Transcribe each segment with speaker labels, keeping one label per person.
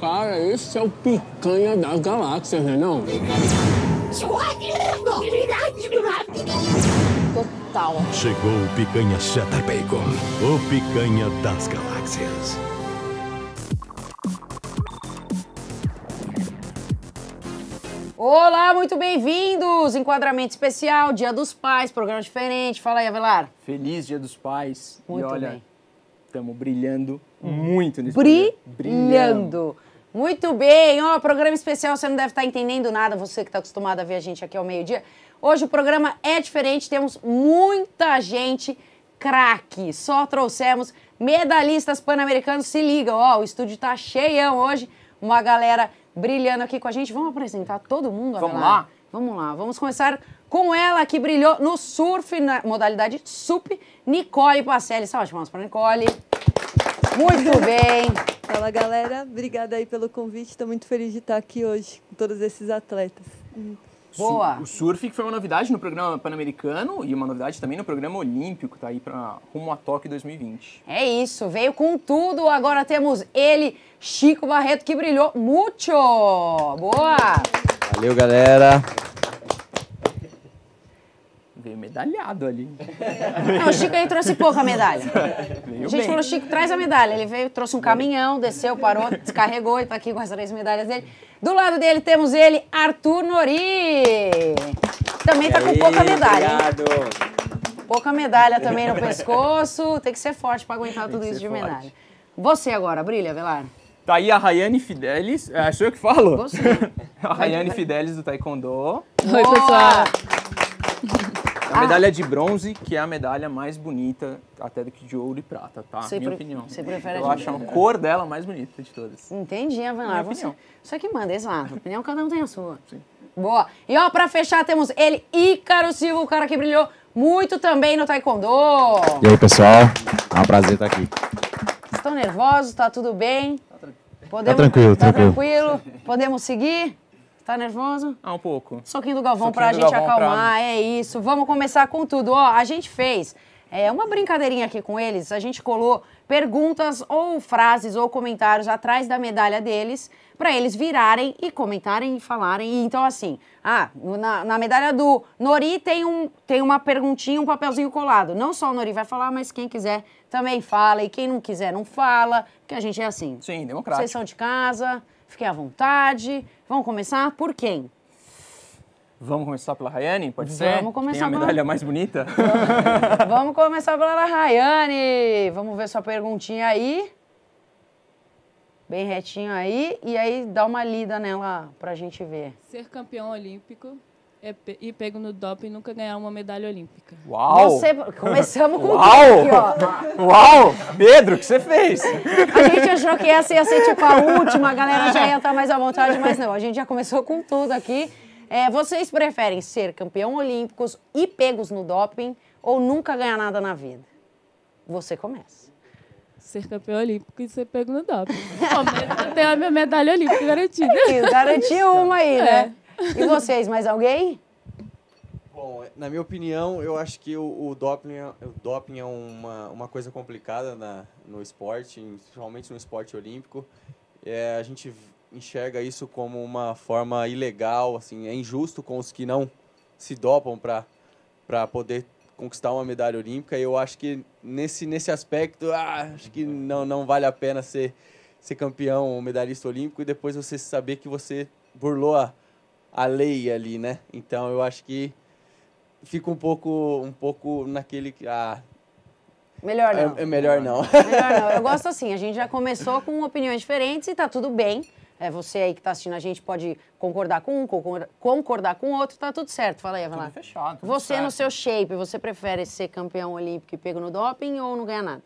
Speaker 1: Cara, esse é o picanha das galáxias, né não? Total.
Speaker 2: Chegou o picanha cheddar bacon,
Speaker 3: o picanha das galáxias.
Speaker 4: Olá, muito bem-vindos! Enquadramento especial, Dia dos Pais, programa diferente. Fala aí, Avelar.
Speaker 1: Feliz Dia dos Pais. Muito e olha, estamos brilhando muito nesse Brilhando. Brilhando.
Speaker 4: Muito bem, ó, programa especial, você não deve estar tá entendendo nada, você que está acostumado a ver a gente aqui ao meio-dia. Hoje o programa é diferente, temos muita gente craque. Só trouxemos medalhistas pan-americanos, se liga, ó, o estúdio está cheião hoje, uma galera brilhando aqui com a gente. Vamos apresentar todo mundo, Vamos lá? Vamos lá, vamos começar com ela que brilhou no surf, na modalidade SUP, Nicole Pacelli.
Speaker 3: Salve de palmas para Nicole. Muito bem. Fala galera, obrigada aí pelo convite. Estou muito feliz de estar aqui hoje com todos esses atletas. Boa. O surf
Speaker 1: que foi uma novidade no programa pan-americano e uma novidade também no programa olímpico, tá aí para rumo a Tóquio
Speaker 4: 2020. É isso, veio com tudo. Agora temos ele, Chico Barreto, que brilhou muito. Boa.
Speaker 1: Valeu, galera veio medalhado ali. Não, é, o Chico aí trouxe pouca medalha.
Speaker 3: Veio a gente bem. falou, Chico,
Speaker 4: traz a medalha. Ele veio, trouxe um caminhão, desceu, parou, descarregou e tá aqui com as três medalhas dele. Do lado dele temos ele, Arthur Nori. Também tá com pouca medalha. Obrigado. Pouca medalha também no pescoço. Tem que ser forte para aguentar tudo isso de forte. medalha. Você agora, brilha, Velar.
Speaker 5: Tá
Speaker 1: aí a Rayane Fidelis. É, sou eu que falo? Você.
Speaker 5: a Rayane
Speaker 1: Fidelis do Taekwondo. Oi,
Speaker 5: pessoal. A medalha ah.
Speaker 1: de bronze, que é a medalha mais bonita até do que de ouro e prata, tá? Você minha pre... opinião. Você prefere Eu acho a cor dela mais bonita de todas.
Speaker 4: Entendi, Avelar. É você... Só que manda, exato. Minha opinião cada um tem a sua. Sim. Boa. E ó, pra fechar, temos ele, Ícaro Silva, o cara que brilhou muito também no Taekwondo.
Speaker 6: E aí, pessoal?
Speaker 2: É um prazer estar aqui.
Speaker 4: estão nervosos? Tá tudo bem? Tá Podemos... Tá tranquilo, tá tranquilo. tranquilo. Podemos seguir? Tá nervoso? Ah, um pouco. Soquinho do Galvão para a gente Galvão acalmar, pra... é isso. Vamos começar com tudo. Ó, a gente fez é, uma brincadeirinha aqui com eles. A gente colou perguntas ou frases ou comentários atrás da medalha deles para eles virarem e comentarem e falarem. então, assim, ah, na, na, medalha do Nori tem, um, tem uma perguntinha, um papelzinho colado. Não só o Nori vai falar, mas quem quiser também fala. E quem não quiser, não fala, que a gente é assim. Sim, democrático. Vocês são de casa. Fiquem à vontade. Vamos começar por quem?
Speaker 1: Vamos começar pela Rayane, pode Vamos ser? Vamos começar Tem a medalha pela... mais bonita. Vamos.
Speaker 4: Vamos começar pela Rayane. Vamos ver sua perguntinha aí. Bem retinho aí. E aí dá uma lida nela pra gente ver.
Speaker 3: Ser campeão olímpico é e pego no doping e nunca ganhar uma medalha olímpica. Uau! Você, começamos com Uau! Aqui,
Speaker 2: ó. Uau! Pedro, o que você fez? A
Speaker 4: gente achou que essa ia ser tipo a última, a galera já ia estar mais à vontade, mas não, a gente já começou com tudo aqui. É, vocês preferem ser campeão olímpicos e pegos no doping ou nunca ganhar nada na vida? Você começa. Ser campeão olímpico e ser pego no doping. Pelo menos eu tenho a minha medalha olímpica garantida. Garantiu uma aí, né? É. E vocês, mais alguém?
Speaker 6: Bom, é, na minha opinião, eu acho que o, o doping, é, o doping é uma, uma coisa complicada na, no esporte, principalmente no esporte olímpico. É, a gente enxerga isso como uma forma ilegal, assim, é injusto com os que não se dopam para poder conquistar uma medalha olímpica. E eu acho que nesse, nesse aspecto, ah, acho que não, não vale a pena ser, ser campeão medalhista olímpico e depois você saber que você burlou a a lei ali, né? Então eu acho que fica um pouco, um pouco naquele que ah, melhor é, não. É, é melhor não. Melhor
Speaker 4: não. Eu gosto assim. A gente já começou com opiniões diferentes e tá tudo bem. É, você aí que está assistindo a gente pode concordar com um, concordar com o outro, tá tudo certo. Fala aí, vai lá. Tudo fechado. Tudo você certo. no seu shape, você prefere ser campeão olímpico e pego no doping ou não ganhar nada?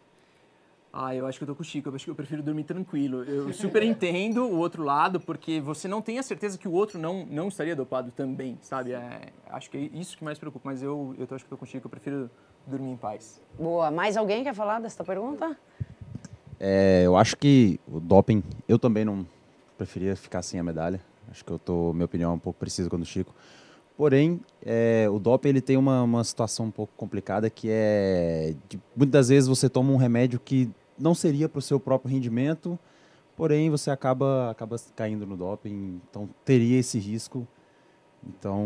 Speaker 1: Ah, eu acho que eu tô com o Chico, eu acho que eu prefiro dormir tranquilo. Eu super entendo o outro lado, porque você não tem a certeza que o outro não, não estaria dopado também, sabe? É, acho que é isso que mais preocupa, mas eu, eu acho que eu tô com o Chico, eu prefiro dormir em paz.
Speaker 4: Boa. Mais alguém quer falar dessa pergunta?
Speaker 2: É, eu acho que o doping, eu também não preferia ficar sem a medalha. Acho que eu tô, minha opinião é um pouco precisa quando o Chico. Porém, é, o doping ele tem uma, uma situação um pouco complicada que é de, muitas vezes você toma um remédio que não seria para o seu próprio rendimento, porém você acaba, acaba caindo no doping, então teria esse risco. Então,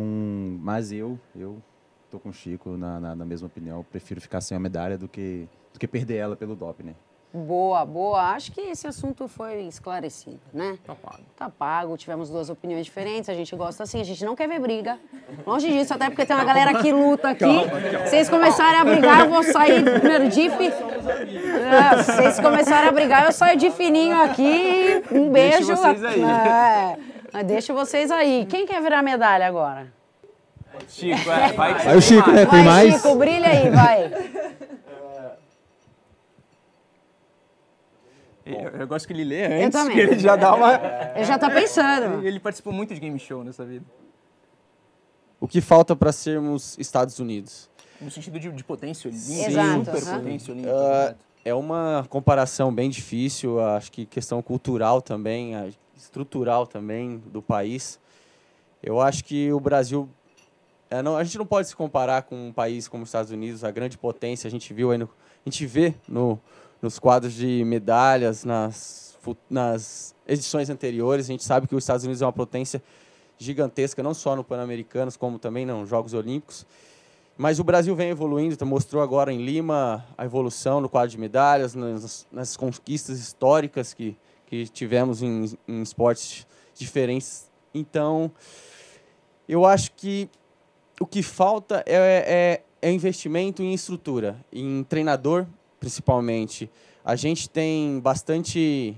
Speaker 2: mas eu, eu tô com o Chico na, na, na mesma opinião, prefiro ficar sem a medalha do que, do que perder ela pelo doping, né?
Speaker 4: Boa, boa. Acho que esse assunto foi esclarecido, né? Tá pago. Tá pago. Tivemos duas opiniões diferentes. A gente gosta assim, a gente não quer ver briga. Longe disso, até porque tem uma galera que
Speaker 3: luta aqui. Calma, calma. Vocês começarem a brigar, eu vou sair do primeiro DIF
Speaker 4: é, vocês começaram a brigar, eu saio de fininho aqui. Um beijo. Deixa vocês aí. É, deixa vocês aí. Quem quer virar medalha agora?
Speaker 6: Chico, é, vai Vai o Chico, né? Tem mais? Chico, brilha aí, vai. É,
Speaker 1: eu, eu, gosto que ele
Speaker 6: lê antes,
Speaker 1: ele já dá uma... Ele já tá pensando. Ele, ele participou muito de game show nessa vida.
Speaker 6: O que falta para sermos Estados Unidos? no
Speaker 1: sentido de, de potência olímpica,
Speaker 6: Exato, super potência olímpica. Uh, ah, né? é uma comparação bem difícil, acho que questão cultural também, estrutural também do país. Eu acho que o Brasil. É, não, a gente não pode se comparar com um país como os Estados Unidos, a grande potência, a gente viu aí no, a gente vê no, nos quadros de medalhas, nas, nas edições anteriores, a gente sabe que os Estados Unidos é uma potência gigantesca, não só no Pan-Americanos, como também nos Jogos Olímpicos. Mas o Brasil vem evoluindo, então mostrou agora em Lima a evolução no quadro de medalhas, nas, nas conquistas históricas que, que tivemos em, em esportes diferentes. Então, eu acho que o que falta é, é, é investimento em estrutura, em treinador, principalmente. A gente tem bastante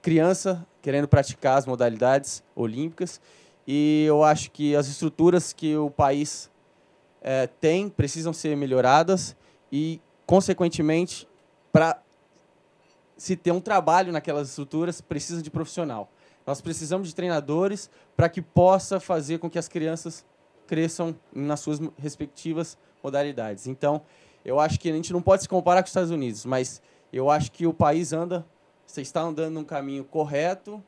Speaker 6: criança querendo praticar as modalidades olímpicas e eu acho que as estruturas que o país é, têm precisam ser melhoradas e, consequentemente, para se ter um trabalho naquelas estruturas, precisa de profissional. Nós precisamos de treinadores para que possa fazer com que as crianças cresçam nas suas respectivas modalidades. Então, eu acho que a gente não pode se comparar com os Estados Unidos, mas eu acho que o país anda, você está andando num caminho correto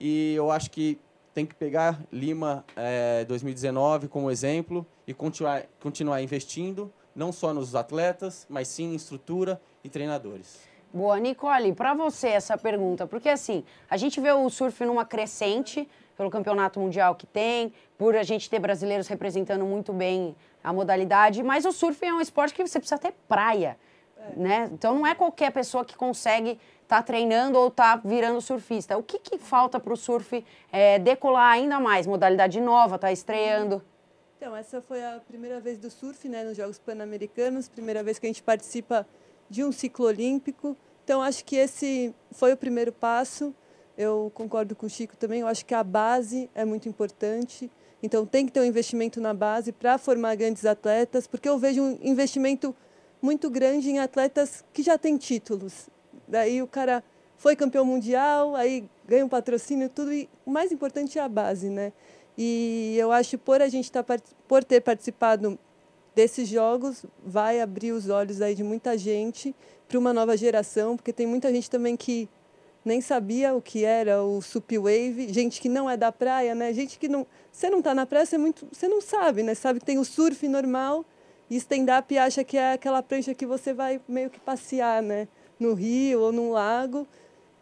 Speaker 6: e eu acho que tem que pegar Lima é, 2019 como exemplo e continuar, continuar investindo, não só nos atletas, mas sim em estrutura e treinadores.
Speaker 4: Boa, Nicole, para você essa pergunta, porque assim, a gente vê o surf numa crescente pelo campeonato mundial que tem, por a gente ter brasileiros representando muito bem a modalidade, mas o surf é um esporte que você precisa ter praia, é. né? Então não é qualquer pessoa que consegue tá treinando ou tá virando surfista. O que, que falta para o surf é, decolar ainda mais? Modalidade nova, está estreando?
Speaker 3: Então, essa foi a primeira vez do surf né, nos Jogos Pan-Americanos, primeira vez que a gente participa de um ciclo olímpico. Então, acho que esse foi o primeiro passo. Eu concordo com o Chico também, eu acho que a base é muito importante. Então, tem que ter um investimento na base para formar grandes atletas, porque eu vejo um investimento muito grande em atletas que já têm títulos. Daí o cara foi campeão mundial, aí ganha um patrocínio, tudo. E o mais importante é a base, né? E eu acho por a gente estar tá por ter participado desses jogos vai abrir os olhos aí de muita gente para uma nova geração, porque tem muita gente também que nem sabia o que era o sup wave gente que não é da praia, né? Gente que não, você não está na praia, você é muito, você não sabe, né? Sabe que tem o surf normal e stand-up acha que é aquela prancha que você vai meio que passear, né? No rio ou num lago.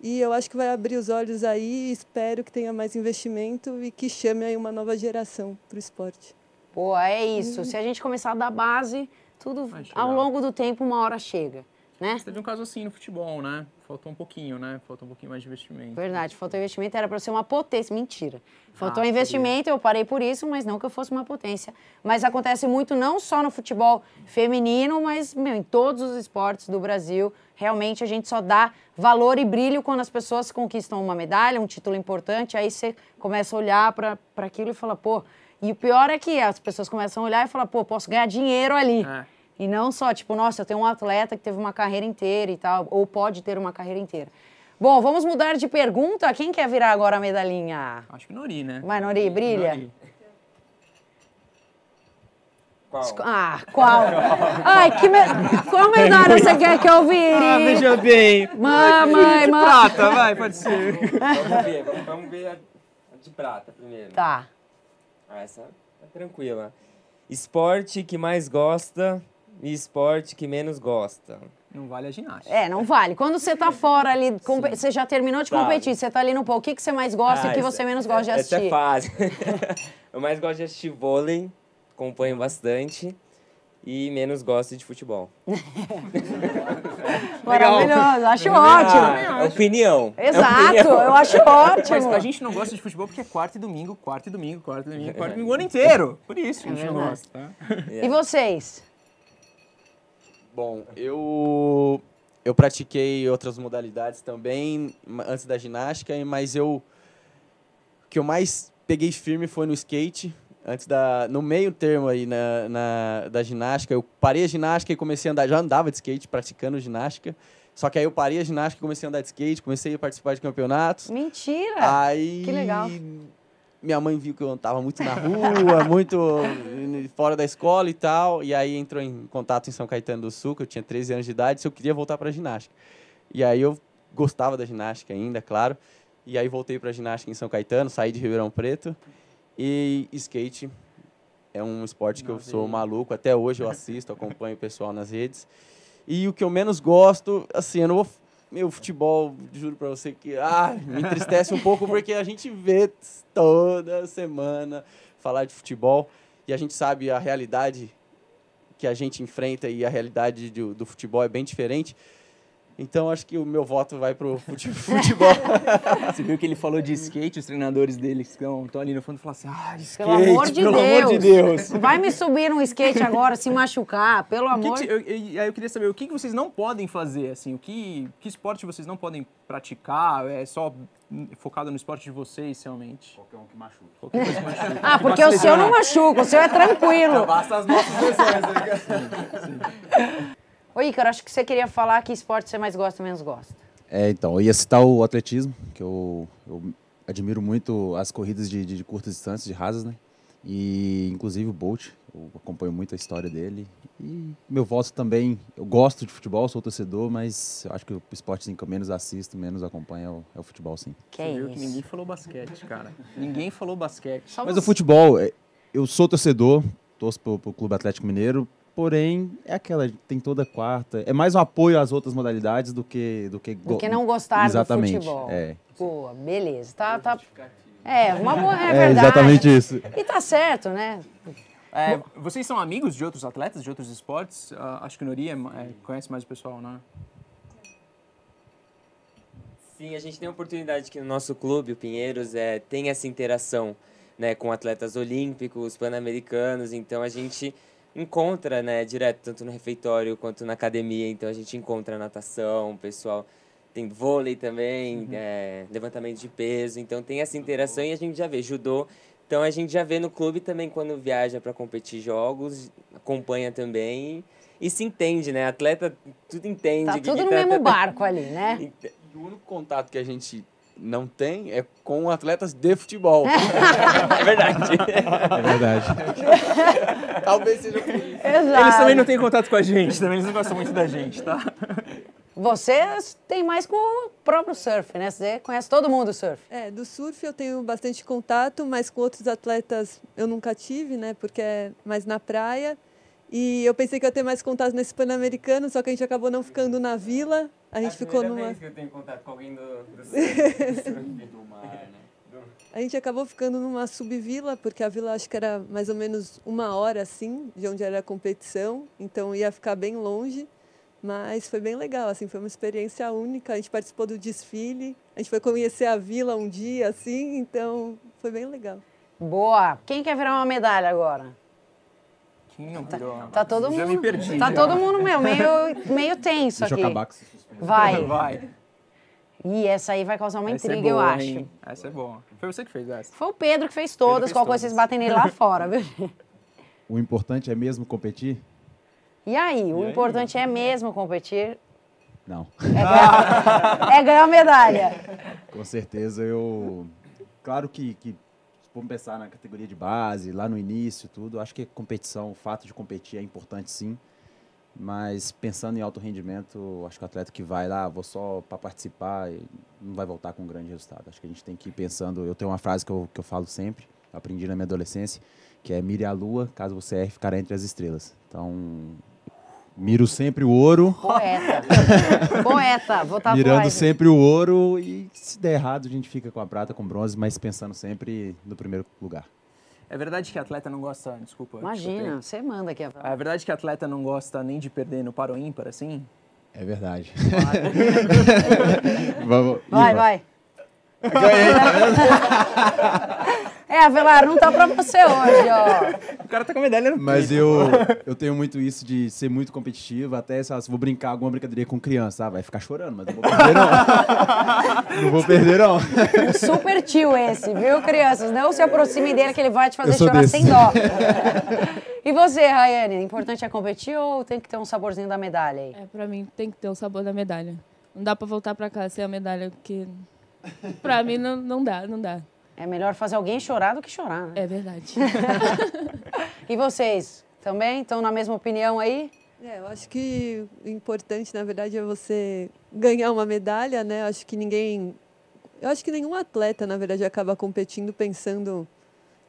Speaker 3: E eu acho que vai abrir os olhos aí, espero que tenha mais investimento e que chame aí uma nova geração para o esporte. Boa, é isso. Uhum. Se a gente começar da base, tudo ao longo do tempo, uma hora chega né? teve um
Speaker 1: caso
Speaker 4: assim no futebol, né? Faltou um pouquinho, né? Faltou um pouquinho mais de investimento. Verdade, faltou investimento, era para ser uma potência. Mentira. Faltou ah, investimento, eu parei por isso, mas não que eu fosse uma potência. Mas acontece muito não só no futebol feminino, mas meu, em todos os esportes do Brasil. Realmente a gente só dá valor e brilho quando as pessoas conquistam uma medalha, um título importante, aí você começa a olhar para aquilo e fala, pô. E o pior é que as pessoas começam a olhar e falar, pô, posso ganhar dinheiro ali. É. E não só, tipo, nossa, eu tenho um atleta que teve uma carreira inteira e tal, ou pode ter uma carreira inteira. Bom, vamos mudar de pergunta. Quem quer virar agora a medalhinha? Acho que Nori, né? Vai, Nori, brilha. Nori. Qual? Ah, qual? Ai, que me... qual medalha você quer que eu vire? Ah, veja
Speaker 5: bem. Mamãe, mamãe. prata, vai, pode ser. Vamos ver, vamos, ver a de prata primeiro. Tá. Ah, essa é tranquila. Esporte que mais gosta esporte que menos gosta. Não vale a ginástica.
Speaker 4: É, não vale. Quando você tá fora ali, você já terminou de Sabe. competir, você tá ali no pau, o que, que você mais gosta ah, e que você é menos gosta é, de assistir? Essa é fácil.
Speaker 5: eu mais gosto de assistir vôlei, acompanho bastante. E menos gosto de futebol. Maravilhoso, acho ótimo. Ah, opinião. Exato, é opinião. eu acho ótimo. Mas a gente
Speaker 1: não gosta de futebol porque é quarto e domingo, quarto e domingo, quarto e domingo, quarto e domingo, o ano inteiro. Por isso a gente não é gosta. Tá?
Speaker 4: E vocês?
Speaker 6: Bom, eu eu pratiquei outras modalidades também antes da ginástica, mas eu o que eu mais peguei firme foi no skate. Antes da no meio termo aí na, na da ginástica, eu parei a ginástica e comecei a andar, já andava de skate praticando ginástica. Só que aí eu parei a ginástica, comecei a andar de skate, comecei a participar de campeonatos. Mentira! Aí, que legal. Minha mãe viu que eu andava muito na rua, muito fora da escola e tal. E aí entrou em contato em São Caetano do Sul, que eu tinha 13 anos de idade, se eu queria voltar para ginástica. E aí eu gostava da ginástica ainda, é claro. E aí voltei para ginástica em São Caetano, saí de Ribeirão Preto. E skate é um esporte que eu sou maluco, até hoje eu assisto, acompanho o pessoal nas redes. E o que eu menos gosto, assim, eu não vou meu futebol, juro para você que ah, me entristece um pouco porque a gente vê toda semana falar de futebol e a gente sabe a realidade que a gente enfrenta e a realidade do, do futebol é bem diferente. Então acho que o meu voto vai pro futebol. Você viu que ele falou de skate, os treinadores dele estão, estão ali no fundo e falam assim: ah, skate, pelo, amor de, pelo amor de, Deus.
Speaker 4: Vai me subir num skate agora, se machucar, pelo amor. Aí
Speaker 1: eu, eu, eu queria saber o que, que vocês não podem fazer, assim, o que, que esporte vocês não podem praticar? É só focado no esporte de vocês, realmente. Qualquer um que machuca. Qualquer um que machuca. ah, porque o seu não machuca, o seu é tranquilo. Basta as nossas decisões.
Speaker 4: Né? sim, sim. Oi, Icaro, acho que você queria falar que esporte você mais gosta ou menos gosta.
Speaker 2: É, então, eu ia citar o atletismo, que eu, eu admiro muito as corridas de, de, de curtas distâncias, de rasas, né? E, inclusive, o Bolt, eu acompanho muito a história dele. E meu voto também, eu gosto de futebol, sou torcedor, mas eu acho que o esporte que eu menos assisto, menos acompanho é o, é o futebol, sim.
Speaker 1: Que é isso? Que ninguém falou basquete, cara. ninguém falou basquete. Só mas você... o
Speaker 2: futebol, é, eu sou torcedor, torço pro, pro Clube Atlético Mineiro, Porém, é aquela, tem toda quarta. É mais um apoio às outras modalidades do que do que Do que não gostar Exatamente, do futebol. É.
Speaker 4: Boa, beleza. Tá, tá... É, uma boa é, é verdade. exatamente isso. E tá certo, né? É,
Speaker 1: vocês são amigos de outros atletas, de outros esportes? Uh, acho que o Nori é, é, conhece mais o pessoal, né?
Speaker 5: Sim, a gente tem a oportunidade que no nosso clube, o Pinheiros, é, tem essa interação né, com atletas olímpicos, pan-americanos, então a gente encontra, né, direto, tanto no refeitório quanto na academia. Então a gente encontra natação, pessoal tem vôlei também, uhum. é, levantamento de peso. Então tem essa interação e a gente já vê judô. Então a gente já vê no clube também quando viaja para competir jogos, acompanha também e, se entende, né? Atleta tudo entende. Tá tudo no tá mesmo
Speaker 4: barco ali, né?
Speaker 5: o único contato que a gente não tem é com atletas
Speaker 6: de futebol.
Speaker 4: é verdade. É verdade. Talvez seja por isso. Exato. Eles também não
Speaker 1: têm contato com a gente, também eles não gostam muito da gente, tá?
Speaker 3: Você tem mais com o próprio surf, né? Você conhece todo mundo do surf. É, do surf eu tenho bastante contato, mas com outros atletas eu nunca tive, né? Porque é mais na praia. E eu pensei que eu ia ter mais contato nesse Pan-Americano, só que a gente acabou não ficando na vila, a gente a ficou numa. Vez que eu
Speaker 5: tenho contato com alguém do, do, do,
Speaker 3: do mar, né? A gente acabou ficando numa subvila, porque a vila acho que era mais ou menos uma hora assim, de onde era a competição, então ia ficar bem longe, mas foi bem legal, assim, foi uma experiência única. A gente participou do desfile, a gente foi conhecer a vila um dia, assim, então foi bem legal. Boa! Quem quer virar uma medalha agora?
Speaker 4: Quem Tá, tá todo mundo. Já me perdi. Tá já. todo mundo meu, meio, meio tenso Deixa aqui. Eu acabar com Vai. Vai. E essa aí vai causar uma essa é intriga, é boa, eu acho. Hein?
Speaker 1: Essa é boa. Foi você que fez essa? Foi
Speaker 4: o Pedro que fez todas. Qual coisa vocês batem nele lá fora, viu?
Speaker 2: O importante é mesmo competir?
Speaker 4: E aí? E o aí? importante é mesmo competir?
Speaker 2: Não.
Speaker 5: É ganhar, ah. é ganhar medalha.
Speaker 2: Com certeza eu. Claro que, que vamos pensar na categoria de base, lá no início, tudo, acho que competição, o fato de competir é importante sim. Mas pensando em alto rendimento, acho que o atleta que vai lá, ah, vou só para participar, não vai voltar com um grande resultado. Acho que a gente tem que ir pensando. Eu tenho uma frase que eu, que eu falo sempre, aprendi na minha adolescência, que é mire a lua, caso você erre, ficará entre as estrelas. Então, Miro sempre o ouro. Poeta.
Speaker 4: Poeta, vou estar
Speaker 2: tá Mirando sempre o ouro e se der errado a gente fica com a prata, com bronze, mas pensando sempre no primeiro lugar.
Speaker 1: É verdade que atleta não gosta, desculpa. Imagina, você manda aqui a É verdade que atleta não gosta nem de perder no paro ímpar, assim? É verdade.
Speaker 2: Vai,
Speaker 4: vai. Ganhei, tá vendo? É, Avelar, não tá pra você hoje, ó. O cara tá com a medalha no Mas
Speaker 2: eu, eu tenho muito isso de ser muito competitivo, até se eu vou brincar alguma brincadeira com criança, ah, vai ficar chorando, mas não vou perder não. não vou perder não.
Speaker 4: Um super tio esse, viu, crianças? Não se aproxime dele que ele vai te fazer chorar desse. sem dó. e você, Rayane, importante é competir ou tem que ter um saborzinho da medalha aí? É, pra mim tem que ter o sabor da medalha. Não dá pra voltar pra cá sem a medalha, porque pra mim não, não dá, não dá. É melhor fazer alguém chorar do que chorar, né? É verdade. e vocês também estão na mesma opinião aí?
Speaker 3: É, eu acho que o importante, na verdade, é você ganhar uma medalha, né? Eu acho que ninguém. Eu acho que nenhum atleta, na verdade, acaba competindo pensando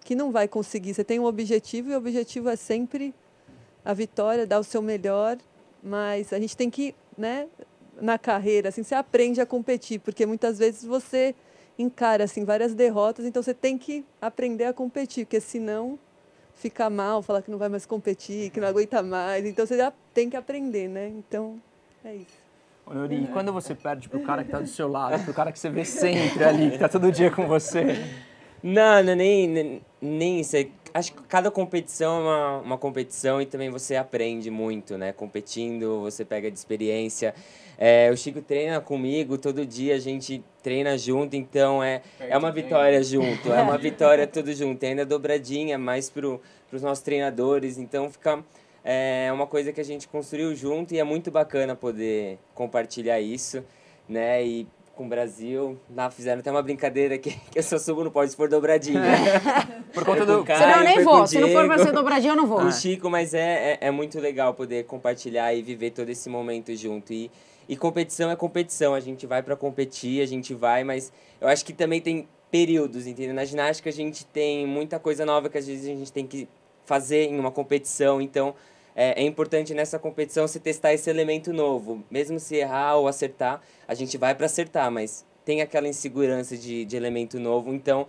Speaker 3: que não vai conseguir. Você tem um objetivo e o objetivo é sempre a vitória, dar o seu melhor, mas a gente tem que, né, na carreira, assim, você aprende a competir, porque muitas vezes você encara assim várias derrotas, então você tem que aprender a competir, porque senão fica mal, falar que não vai mais competir, que não aguenta mais. Então você já tem que aprender, né? Então é isso. e é. quando
Speaker 5: você perde pro cara que tá do seu lado, pro cara que você vê
Speaker 1: sempre ali, que tá todo dia com você?
Speaker 5: Não, não nem, nem, nem isso. É acho que cada competição é uma, uma competição e também você aprende muito, né? Competindo, você pega de experiência. É, o Chico treina comigo, todo dia a gente treina junto, então é, é uma vitória junto, é uma vitória tudo junto. E é ainda dobradinha mais para os nossos treinadores, então fica é uma coisa que a gente construiu junto e é muito bacana poder compartilhar isso, né? E com o Brasil. Na, fizeram até uma brincadeira que, que eu só subo no pódio se for dobradinha. Né? Por conta do Caio, Senão eu nem vou. Se não for pra ser dobradinha, eu não vou. O Chico, mas é, é, é, muito legal poder compartilhar e viver todo esse momento junto. E, e competição é competição. A gente vai para competir, a gente vai, mas eu acho que também tem períodos, entendeu? Na ginástica a gente tem muita coisa nova que às vezes a gente tem que fazer em uma competição, então é, é, importante nessa competição se testar esse elemento novo. Mesmo se errar ou acertar, a gente vai para acertar, mas tem aquela insegurança de, de elemento novo. Então,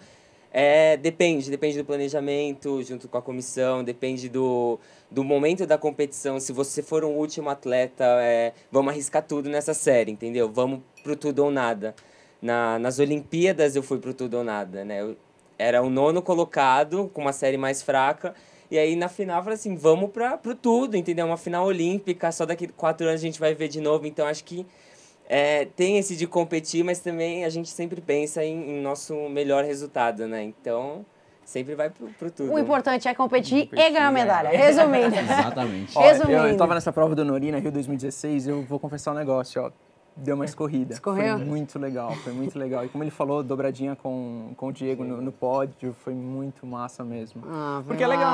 Speaker 5: é, depende, depende do planejamento, junto com a comissão, depende do, do momento da competição. Se você for um último atleta, é, vamos arriscar tudo nessa série, entendeu? Vamos pro tudo ou nada. Na, nas Olimpíadas eu fui pro tudo ou nada, né? Eu era o nono colocado, com uma série mais fraca, e aí na final eu falei assim, vamos para pro tudo, entendeu? Uma final olímpica, só daqui quatro anos a gente vai ver de novo. Então acho que é, tem esse de competir, mas também a gente sempre pensa em, em nosso melhor resultado, né? Então sempre vai pro, pro tudo. O importante é competir, competir e ganhar né? medalha. Resumindo. Exatamente. Ó, Resumindo. Eu, eu tava
Speaker 1: nessa prova do Norina Rio 2016 eu vou confessar um negócio, ó deu uma escorrida. Escorreu? Foi muito legal, foi muito legal. E como ele falou, dobradinha com, com o Diego no, no pódio, foi muito massa mesmo. Ah, Porque é legal.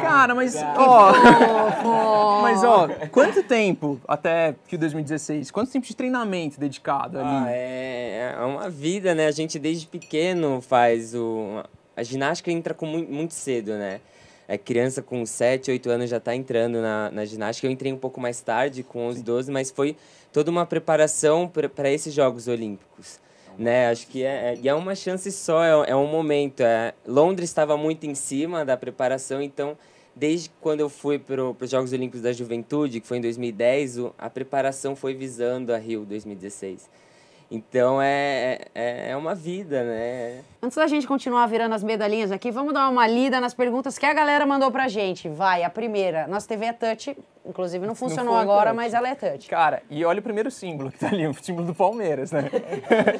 Speaker 1: Cara, mas
Speaker 4: ó, mas
Speaker 5: ó, quanto tempo até que 2016? Quanto tempo de treinamento dedicado ali? Ah, é, é uma vida, né? A gente desde pequeno faz o a ginástica entra com muito, muito cedo, né? é, criança com 7, 8 anos já está entrando na, na ginástica. Eu entrei um pouco mais tarde, com 11, 12, mas foi toda uma preparação para esses Jogos Olímpicos. É né, acho que é, é, é uma chance só, é, é um momento. É. Londres estava muito em cima da preparação, então, desde quando eu fui para os Jogos Olímpicos da Juventude, que foi em 2010, o, a preparação foi visando a Rio 2016. Então é, é, é, uma vida, né?
Speaker 4: Antes da gente continuar virando as medalhinhas aqui, vamos dar uma lida nas perguntas que a galera mandou pra gente. Vai, a primeira. Nossa TV é touch, inclusive não funcionou não agora, touch. mas ela é touch.
Speaker 1: Cara, e olha o primeiro símbolo que tá ali, o símbolo do Palmeiras, né?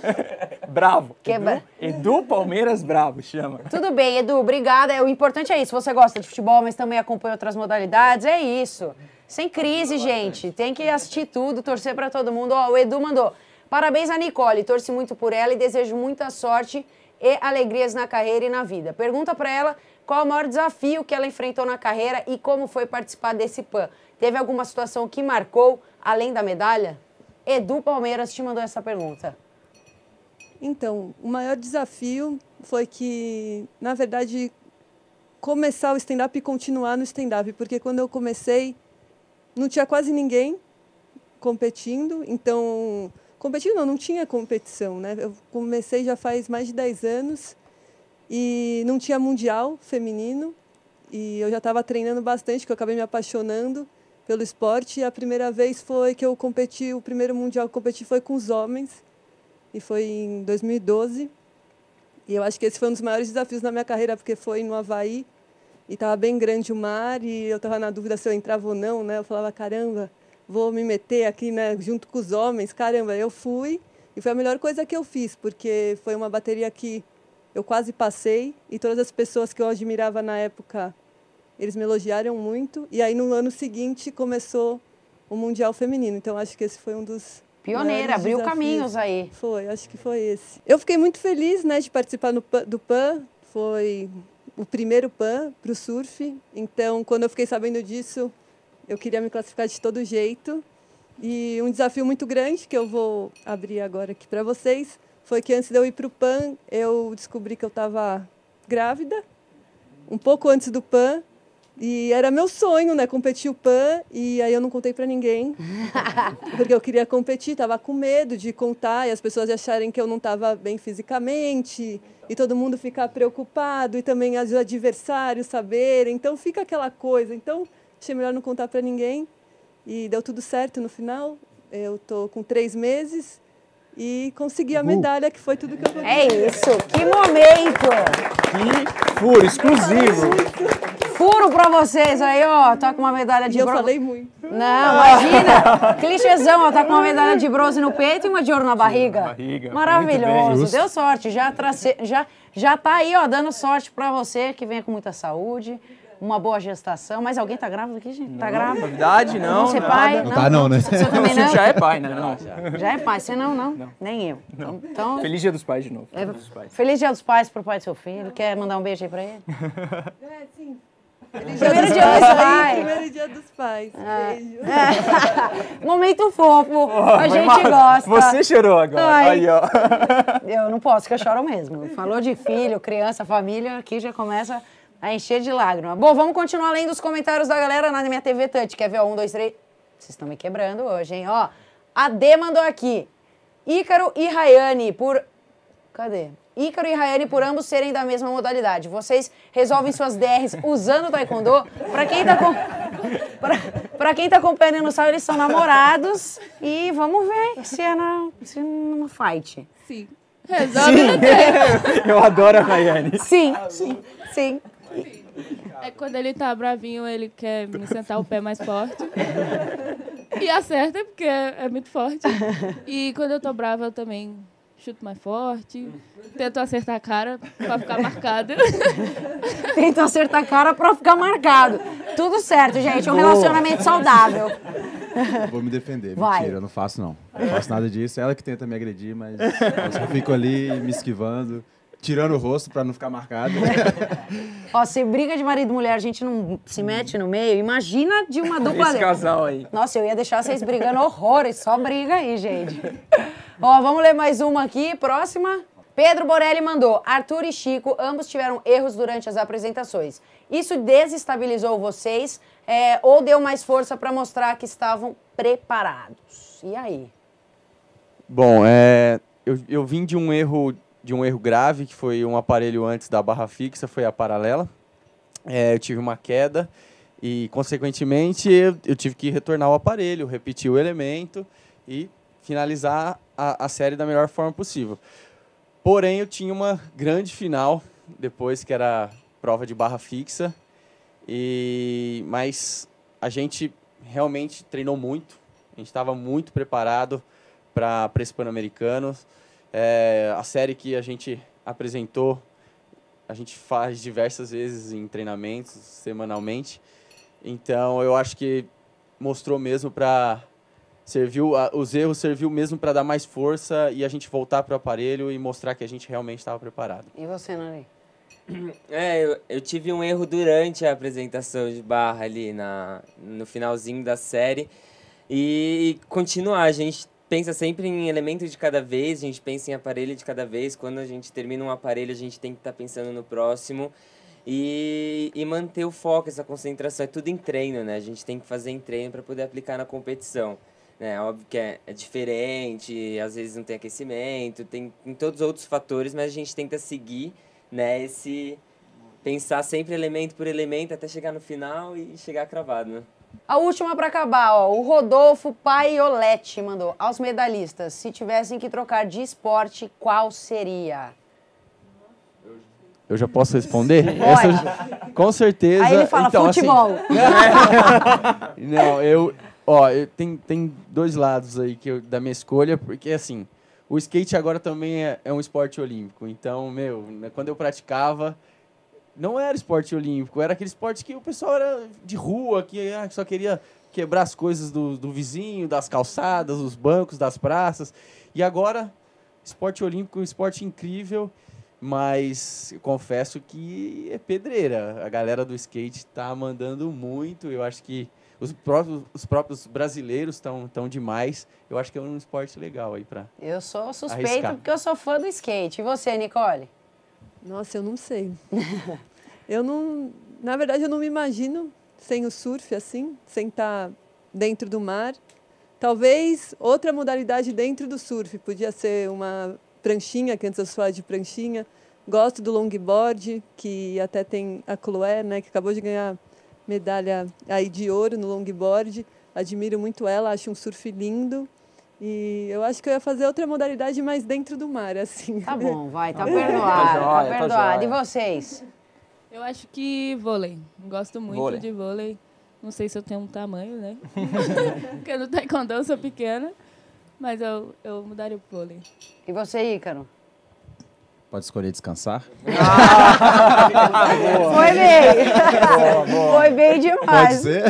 Speaker 1: bravo. Edu, Edu Palmeiras
Speaker 3: Bravo, chama.
Speaker 4: Tudo bem, Edu, obrigada. É, o importante é isso. Você gosta de futebol, mas também acompanha outras modalidades. É isso. Sem crise, gente. Tem que assistir tudo, torcer para todo mundo. Ó, o Edu mandou. Parabéns a Nicole, torci muito por ela e desejo muita sorte e alegrias na carreira e na vida. Pergunta para ela qual o maior desafio que ela enfrentou na carreira e como foi participar desse PAN. Teve alguma situação que marcou, além da medalha? Edu
Speaker 3: Palmeiras te mandou essa pergunta. Então, o maior desafio foi que, na verdade, começar o stand-up e continuar no stand-up, porque quando eu comecei, não tinha quase ninguém competindo, então Competindo não, não tinha competição, né? Eu comecei já faz mais de 10 anos e não tinha mundial feminino e eu já estava treinando bastante, que eu acabei me apaixonando pelo esporte. E a primeira vez foi que eu competi, o primeiro mundial que eu competi foi com os homens e foi em 2012. E eu acho que esse foi um dos maiores desafios na minha carreira, porque foi no Havaí e estava bem grande o mar e eu estava na dúvida se eu entrava ou não, né? Eu falava, caramba, vou me meter aqui, né, junto com os homens. Caramba, eu fui e foi a melhor coisa que eu fiz, porque foi uma bateria que eu quase passei e todas as pessoas que eu admirava na época, eles me elogiaram muito. E aí no ano seguinte começou o Mundial Feminino. Então acho que esse foi um dos Pioneira, abriu desafios. caminhos aí. Foi, acho que foi esse. Eu fiquei muito feliz né, de participar no, do PAN, foi o primeiro PAN para o surf. Então, quando eu fiquei sabendo disso, eu queria me classificar de todo jeito. E um desafio muito grande que eu vou abrir agora aqui para vocês foi que antes de eu ir para o PAN, eu descobri que eu estava grávida, um pouco antes do PAN. E era meu sonho, né? Competir o PAN. E aí eu não contei para ninguém. porque eu queria competir, tava com medo de contar e as pessoas acharem que eu não estava bem fisicamente. E todo mundo ficar preocupado. E também os adversários saberem. Então fica aquela coisa. Então Achei melhor não contar para ninguém. E deu tudo certo no final. Eu tô com três meses e consegui a medalha, que foi tudo que eu consegui. É isso, que momento!
Speaker 1: Que furo, exclusivo!
Speaker 3: Furo pra
Speaker 4: vocês aí, ó, tá com uma medalha de bronze. eu falei muito. Não, imagina! Clichêzão, ó, tá com uma medalha de bronze no peito e uma de ouro na barriga. barriga Maravilhoso, deu sorte, já, trace... já, já tá aí, ó, dando sorte pra você, que venha com muita saúde, uma boa gestação. Mas alguém tá grávida aqui, gente? Tá não, grávida? Novidade, não. Você é pai? Não, não tá, não, né? Você tá também não? Já é pai, né? Não,
Speaker 1: já. já é pai.
Speaker 4: Você não, não? não. Nem eu. Não. Então, então- Feliz Dia
Speaker 1: dos Pais de novo. É, dos pais.
Speaker 4: Feliz Dia dos Pais pro pai do seu filho. Quer mandar um beijo aí pra ele? É,
Speaker 3: sim. Feliz primeiro dia, dos pais. Primeiro dia dos pais. Ah. Beijo.
Speaker 4: É. Momento fofo.
Speaker 3: Oh, a gente gosta. Você chorou agora. Ai. Aí, ó.
Speaker 4: Eu não posso, que eu choro mesmo. Falou de filho, criança, família, aqui já começa. A encher de lágrima. Bom, vamos continuar além dos comentários da galera na minha TV Touch. Quer ver? um, dois, três. Vocês estão me quebrando hoje, hein? Ó, a D mandou aqui. Ícaro e Rayane por. Cadê? Ícaro e Rayane por ambos serem da mesma modalidade. Vocês resolvem suas DRs usando o taekwondo. Para quem tá com... para quem tá acompanhando no sal, eles são namorados e vamos ver se é na se é no fight.
Speaker 3: Sim. Resolve Sim.
Speaker 5: Eu adoro a Rayane.
Speaker 4: Sim.
Speaker 3: Sim. Sim. É quando ele tá bravinho, ele quer me sentar o pé mais forte. E acerta, porque é, é, muito forte. E quando eu tô brava, eu também chuto mais forte, tento acertar a cara pra ficar marcado
Speaker 4: tento acertar a cara pra ficar marcado. Tudo certo, gente. um relacionamento saudável.
Speaker 2: Vou me defender. Vai. eu não faço, não. Não faço nada disso. É ela que tenta me agredir, mas eu fico ali me esquivando. Tirando o rosto para não ficar marcado.
Speaker 4: Ó, você briga de marido e mulher, a gente não se mete no meio. Imagina de uma dupla. Esse casal aí. Nossa, eu ia deixar vocês brigando horrores. Só briga aí, gente. Ó, vamos ler mais uma aqui. Próxima. Pedro Borelli mandou. Arthur e Chico, ambos tiveram erros durante as apresentações. Isso desestabilizou vocês é, ou deu mais força para mostrar que estavam preparados? E aí?
Speaker 6: Bom, é, eu, eu vim de um erro de um erro grave, que foi um aparelho antes da barra fixa, foi a paralela. É, eu tive uma queda e, consequentemente, eu, eu, tive que retornar o aparelho, repetir o elemento e finalizar a, a série da melhor forma possível. Porém, eu tinha uma grande final depois, que era prova de barra fixa. E mas a gente realmente treinou muito, a gente estava muito preparado para esse Pan-Americano. É, a série que a gente apresentou, a gente faz diversas vezes em treinamentos, semanalmente. Então, eu acho que mostrou mesmo para serviu os erros serviu mesmo para dar
Speaker 5: mais força e a gente voltar para o aparelho e mostrar que a gente realmente estava preparado.
Speaker 4: E você, Nani?
Speaker 5: É, eu, eu, tive um erro durante a apresentação de barra ali na, no finalzinho da série. E, e continuar, a gente pensa sempre em elementos de cada vez, a gente pensa em aparelho de cada vez. Quando a gente termina um aparelho, a gente tem que estar tá pensando no próximo. E, e manter o foco, essa concentração. É tudo em treino, né? A gente tem que fazer em treino para poder aplicar na competição. Né? Óbvio que é, é, diferente, às vezes não tem aquecimento, tem, tem todos os outros fatores, mas a gente tenta seguir né, esse. pensar sempre elemento por elemento até chegar no final e chegar cravado, né?
Speaker 4: A última para acabar, ó, o Rodolfo Paioletti mandou. Aos medalhistas, se tivessem que trocar de esporte, qual seria?
Speaker 6: Eu já posso responder? Essa, com certeza. Aí ele fala então, assim, futebol. Assim, não, eu, ó, eu, tem, tem dois lados aí que eu, da minha escolha, porque assim, o skate agora também é, é um esporte olímpico. Então, meu, né, quando eu praticava, não era esporte olímpico, era aquele esporte que o pessoal era de rua, ah, que só queria quebrar as coisas do, do vizinho, das calçadas, dos bancos, das praças. E agora, esporte olímpico, um esporte incrível, mas eu confesso que é pedreira. A galera do skate está mandando muito, eu acho que os próprios, os próprios brasileiros estão tão demais. Eu acho que é um esporte legal aí
Speaker 3: para. Eu sou suspeito arriscar. porque eu sou fã do skate. E você, Nicole? Nossa, eu não sei. Eu não, na verdade, eu não me imagino sem o surf assim, sem estar dentro do mar. Talvez outra modalidade dentro do surf, podia ser uma pranchinha, que antes eu falava de pranchinha. Gosto do longboard, que até tem a Chloé, né, que acabou de ganhar medalha aí de ouro no longboard. Admiro muito ela, acho um surf lindo. E eu acho que eu ia fazer outra modalidade mais dentro do mar, assim. Tá bom, vai, tá perdoado, tá, joia, tá, tá perdoado. Tá e vocês? Eu acho que vôlei. Gosto muito vôlei. de vôlei. Não sei se eu tenho um tamanho, né? Porque no taekwondo eu sou pequena. Mas eu, eu mudaria o vôlei. E você, Ícaro?
Speaker 2: Pode escolher descansar? Ah,
Speaker 4: Foi bem. Boa, boa. Foi bem demais. Pode ser?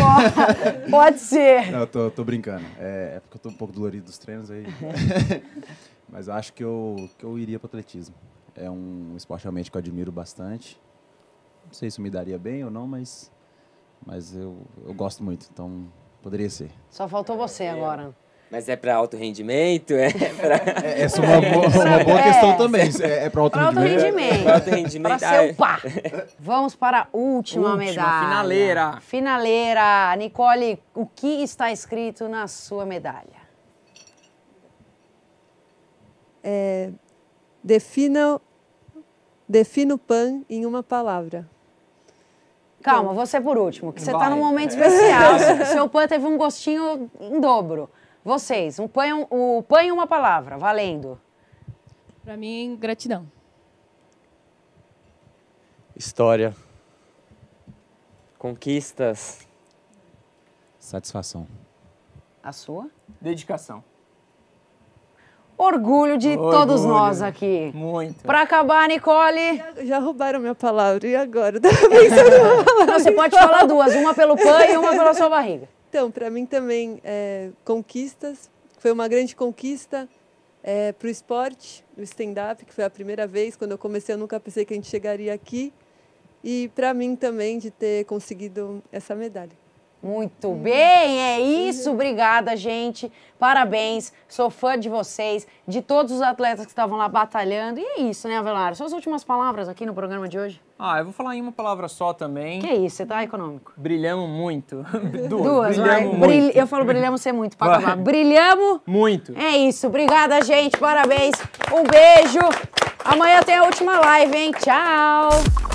Speaker 4: Boa. Pode ser.
Speaker 2: Não, eu tô, tô brincando. É, é, porque eu tô um pouco dolorido dos treinos aí. Mas acho que eu, que eu iria pro atletismo. É um esporte realmente que eu admiro bastante. Não sei se me daria bem ou não, mas, mas eu, eu gosto muito, então poderia ser.
Speaker 5: Só faltou você é. é. agora. Mas é para alto rendimento? É pra... é, essa é uma, uma boa é. questão também. É, é para alto, alto rendimento. Para alto rendimento.
Speaker 2: Para
Speaker 4: seu pá. Vamos para a última, última medalha. Finaleira. Finaleira. Nicole, o que está escrito na sua medalha?
Speaker 3: É, defina, defina o PAN em uma palavra. Calma, você é por último, que você está num momento é. especial. Seu
Speaker 4: pan teve um gostinho em dobro. Vocês, um pan, o pan e uma palavra, valendo. Para mim, gratidão.
Speaker 6: História. Conquistas.
Speaker 1: Satisfação. A sua? Dedicação
Speaker 4: orgulho de orgulho. todos nós aqui. Muito. Para acabar, Nicole. Já, já, roubaram
Speaker 3: minha palavra, e agora? Não, então, você pode falar duas: uma pelo pão e uma pela sua barriga. Então, para mim também, é, conquistas. Foi uma grande conquista é, para o esporte, o stand-up, que foi a primeira vez. Quando eu comecei, eu nunca pensei que a gente chegaria aqui. E para mim também, de ter conseguido essa medalha.
Speaker 4: Muito uhum. bem, é uhum. isso. Obrigada, gente. Parabéns. Sou fã de vocês, de todos os atletas que estavam lá batalhando. E é isso, né, Avelar? Suas últimas palavras aqui no programa de hoje?
Speaker 1: Ah, eu vou falar em uma palavra só também. Que isso, você tá econômico. Brilhamos muito.
Speaker 4: Duas, Duas brilhamos muito. Eu falo brilhamos ser muito para acabar. Brilhamos muito. É isso. Obrigada, gente. Parabéns. Um beijo. Amanhã tem a última live, hein? Tchau.